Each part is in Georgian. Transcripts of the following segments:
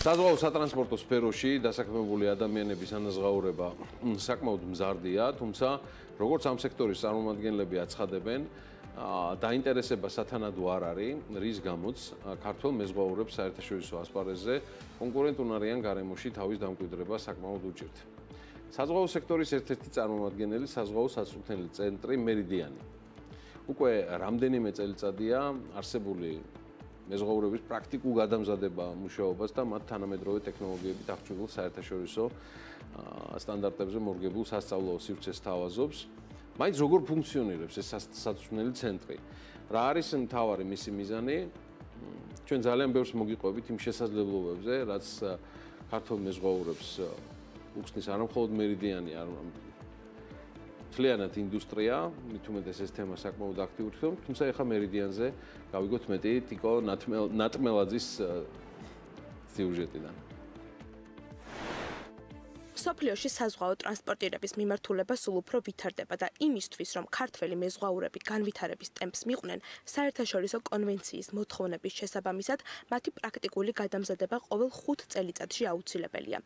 საზღვაო სატრანსპორტო სფეროში დასაქმებული ადამიანების ანაზღაურება საკმაოდ მზარდია, თუმცა როგორც ამ სექტორის წარმომადგენლები აცხადებენ, დაინტერესება სათანადო არ არის, რის გამოც ქართულ მეზღვაურებს საერთაშორისო ასპარეზზე კონკურენტუნარიან გარემოში თავის დამკვიდრება საკმაოდ უჭირთ. საზღვაო სექტორის ერთ-ერთი წარმომადგენელი საზღვაო სასწრაფო ცენტრი მერიდიანი. უკვე რამდენიმე წელიწადია არსებული მეზღვაურების პრაქტიკულ გადამზადება მუშაობას და მათ თანამედროვე ტექნოლოგიებით აღჭურვილ საერთაშორისო სტანდარტებზე მორგებულ სასწავლო სივრცეს თავაზობს. მაინც როგორ ფუნქციონირებს ეს საცნელი ცენტრი? რა არის მთავარი მისი მიზანი? ჩვენ ძალიან ბევრს მოგიყვებით იმ შესაძლებლობებზე, რაც ქართულ მეზღვაურებს უხსნის არა მხოლოდ მერიდიანი, არა ძალიანად ინდუსტრია, მით უმეტეს ეს თემა საკმაოდ აქტიური ხდება, თუმცა ეხა მერიდიანზე გავიგოთ მეტი ტიკო ნატმელაძის სიუჟეტიდან. სოფლიოში საზღვაო ტრანსპორტირების მიმართულება სულ უფრო ვითარდება და იმისთვის, რომ ქართველი მეზღვაურები განვითარების ტემპს მიყვნენ, საერთაშორისო კონვენციის მოთხოვნების შესაბამისად, მათი პრაქტიკული გადამზადება ყოველ 5 წელიწადში აუცილებელია.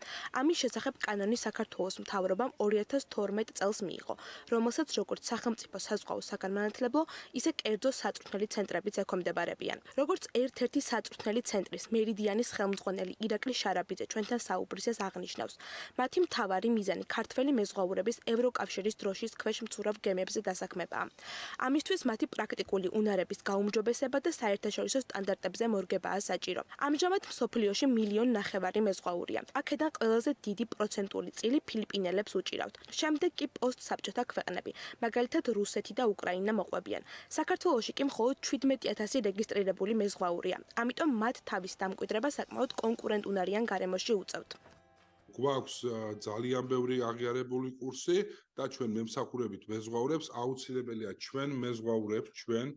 ამის შესახებ კანონი საქართველოს მთავრობამ 2012 წელს მიიღო, რომელსაც როგორც სახელმწიფო საზღვაო საგანმანათლებლო, ისე კერძო საწვრთნელი ცენტრებიც ექვემდებარებიან. როგორც ერთ-ერთი საწვრთნელი ცენტრის მერიდიანის ხელმძღვანელი ირაკლი შარაბიძე ჩვენთან საუბრისას აღნიშნავს, მათი მთავარი მიზანი ქართველი მეზღვაურების ევროკავშირის დროშის ქვეშ მცურავ გემებზე დასაქმება. ამისთვის მათი პრაქტიკული უნარების გაუმჯობესება და საერთაშორისო სტანდარტებზე მორგებაა საჭირო. ამჟამად მსოფლიოში მილიონ ნახევარი მეზღვაურია. აქედან ყველაზე დიდი პროცენტული წილი ფილიპინელებს უჭირავთ. შემდეგ კი პოსტსაბჭოთა ქვეყნები, მაგალითად რუსეთი და უკრაინა მოყვებიან. საქართველოში კი მხოლოდ 17000 რეგისტრირებული მეზღვაურია. ამიტომ მათ თავის დამკვიდრება საკმაოდ კონკურენტუნარიან გარემოში უწევთ. გვაქვს ძალიან ბევრი აღიარებული კურსი და ჩვენ მემსახურებით მეზღვაურებს აუცილებელია ჩვენ მეზღვაურებს ჩვენ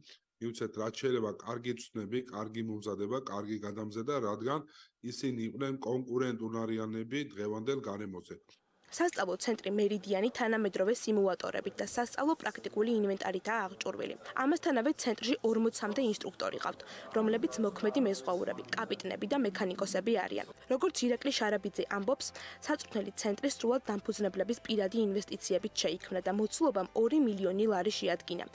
იუცეთ რაც შეიძლება კარგი ცნები, კარგი მომზადება, კარგი გადამზადება, რადგან ისინი იყვნენ კონკურენტუნარიანები დღევანდელ გარემოზე. სასწავლო ცენტრი მერიდიანი თანამედროვე სიმულატორებით და სასწავლო პრაქტიკული ინვენტარითაა აღჭურვილი. ამასთანავე ცენტრში 40-მდე ინსტრუქტორი ყავთ, რომლებიც მოქმედი მეზღვაურები, კაპიტნები და მექანიკოსები არიან. როგორც ირაკლი შარაბიძე ამბობს, საწვრთნელი ცენტრი სრულად დამფუძნებლების პირადი ინვესტიციებით შეიქმნა და მოცულობამ 2 მილიონი ლარი შეადგინა.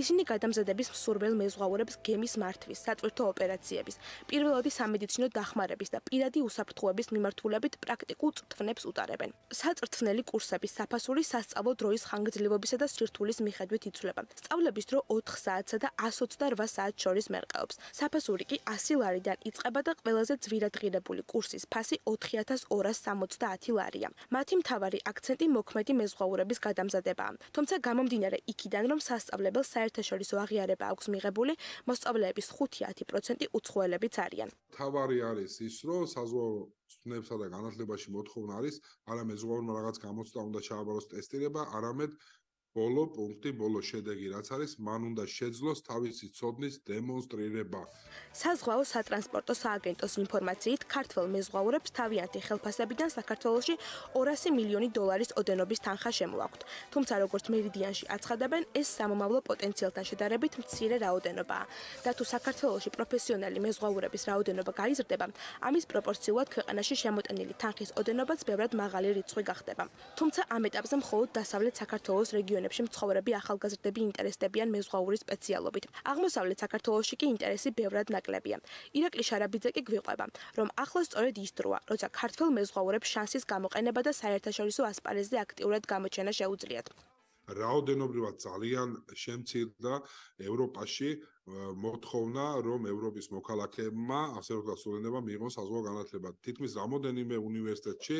ისინი გადამზადების მსურველ მეზღვაურებს გემის მართვის, საწვრთო ოპერაციების, პირველადი სამედიცინო დახმარების და პირადი უსაფრთხოების მიმართულებით პრაქტიკულ წვრთნებს უტარებენ. წრთნელი კურსები საფასური სასწავლო დროის ხანგრძლივობისა და სირთულის მიხედვით იცვლება. სწავლების დრო 4 საათსა და 128 საათს შორის მერყეობს. საფასური კი 100 ლარიდან იწყება და ყველაზე ძვირადღირებული კურსის ფასი 4270 ლარია. მათი მთავარი აქცენტი მოქმედი მეზღვაურების გადამზადებაა. თუმცა გამომდინარე იქიდან, რომ სასწავლებელ საერთაშორისო აღიარება აქვს მიღებული, მოსწავლეების 5-10% უცხოელებიც არიან. თავარი არის ის, რომ საზღვაო ცნებსა და განათლებაში მოთხოვნა არის არამედ ზღვაურმა რაღაც გამოცდა უნდა ჩააბაროს ტესტირება არამედ ბოლო პუნქტი, ბოლო შედეგი რაც არის, მან უნდა შეძლოს თავისი ცოდნის დემონ スト რირება. საზღვაო სატრანსპორტო სააგენტოს ინფორმაციით, ქართველ მეზღვაურებს თავიანთი ხელფასებიდან საქართველოში 200 მილიონი დოლარის ოდენობის თანხა შემოაქვთ. თუმცა როგორც მერიდიანში აცხადებენ, ეს სამომავლო პოტენციალთან შედარებით მცირე რაოდენობაა. და თუ საქართველოში პროფესიონალი მეზღვაურების რაოდენობა გაიზრდება, ამის პროპორციულად ქვეყანაში შემოტანილი თანხის ოდენობაც ბევრად მაღალი რიცხვი გახდება. თუმცა ამ ეტაპზე მხოლოდ დასავლეთ საქართველოს რეგიონ რაიონებში მცხოვრები ახალგაზრდები ინტერესდებიან მეზღვაური სპეციალობით. აღმოსავლეთ საქართველოში კი ინტერესი ბევრად ნაკლებია. ირაკლი შარაბიძე კი გვიყვება, რომ ახლა სწორედ ის დროა, როცა ქართველ მეზღვაურებს შანსის გამოყენება და საერთაშორისო ასპარეზზე აქტიურად გამოჩენა შეუძლიათ. რაოდენობრივად ძალიან შემცირდა ევროპაში მოთხოვნა რომ ევროპის მოქალაქეებმა ასე როგორც სულენება მიიღონ საზღვაო განათლება თითქმის რამოდენიმე უნივერსიტეტში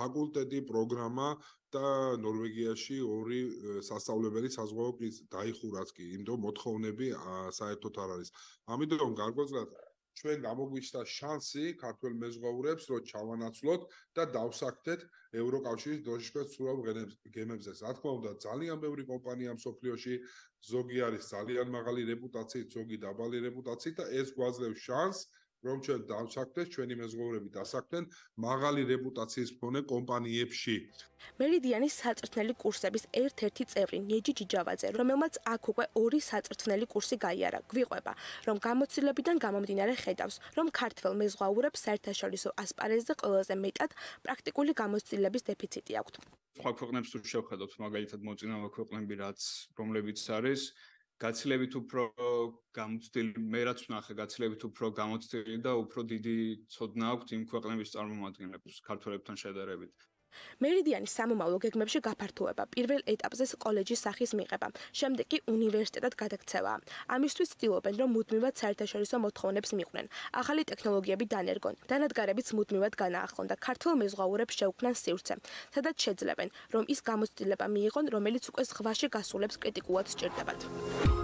ფაკულტეტი პროგრამა და ნორვეგიაში ორი სასწავლებელი საზღვაო კი დაიხურაც კი იმდო მოთხოვნები საერთოდ არ არის ამიტომ გარკვეულწილად ჩვენ გამოგვიშთა შანსი ქართულ მეზღვაურებს რომ ჩავანაცვლოთ და დავსაქმდეთ ევროკავშირის დროშის ცურავ გემებზე. რა თქმა უნდა, ძალიან ბევრი კომპანიაა მსოფლიოში, ზოგი არის ძალიან მაღალი რეპუტაციით, ზოგი დაბალი რეპუტაციით და ეს გვაძლევს შანსს რომ ჩვენ დავსაქმდეთ, ჩვენი მეზღვაურები დასაქმდნენ მაღალი რეპუტაციის მქონე კომპანიებში. მერიდიანის საწრთნელი კურსების ერთ-ერთი წევრი ნეჯი ჯიჯავაძე, რომელმაც აქ უკვე ორი საწრთნელი კურსი გაიარა, გვიყვება, რომ გამოცდილებიდან გამომდინარე ხედავს, რომ ქართველ მეზღვაურებს საერთაშორისო ასპარეზზე ყველაზე მეტად პრაქტიკული გამოცდილების დეფიციტი აქვთ. სხვა ქვეყნებს თუ შევხედავთ, მაგალითად მოწინავე ქვეყნები რაც რომლებიც არის, გაცლებით უფრო გამოცდილი, მე რაც ვნახე, გაცლებით უფრო გამოცდილი და უფრო დიდი ცოდნა აქვს იმ ქვეყნების წარმომადგენლებს ქართველებთან შედარებით. მერიდიანის სამომავლო გეგმებში გაფართოება, პირველ ეტაპზე კოლეჯის სახის მიღება, შემდეგ კი უნივერსიტეტად გადაქცევა. ამისთვის ცდილობენ, რომ მუდმივად საერთაშორისო მოთხოვნებს მიყვნენ, ახალი ტექნოლოგიები დანერგონ, დანადგარებიც მუდმივად განაახლონ და ქართულ მეზღვაურებს შეუქმნან სივრცე, სადაც შეძლებენ, რომ ის გამოცდილება მიიღონ, რომელიც უკვე ზღვაში გასულებს კრიტიკულად სჭირდებათ.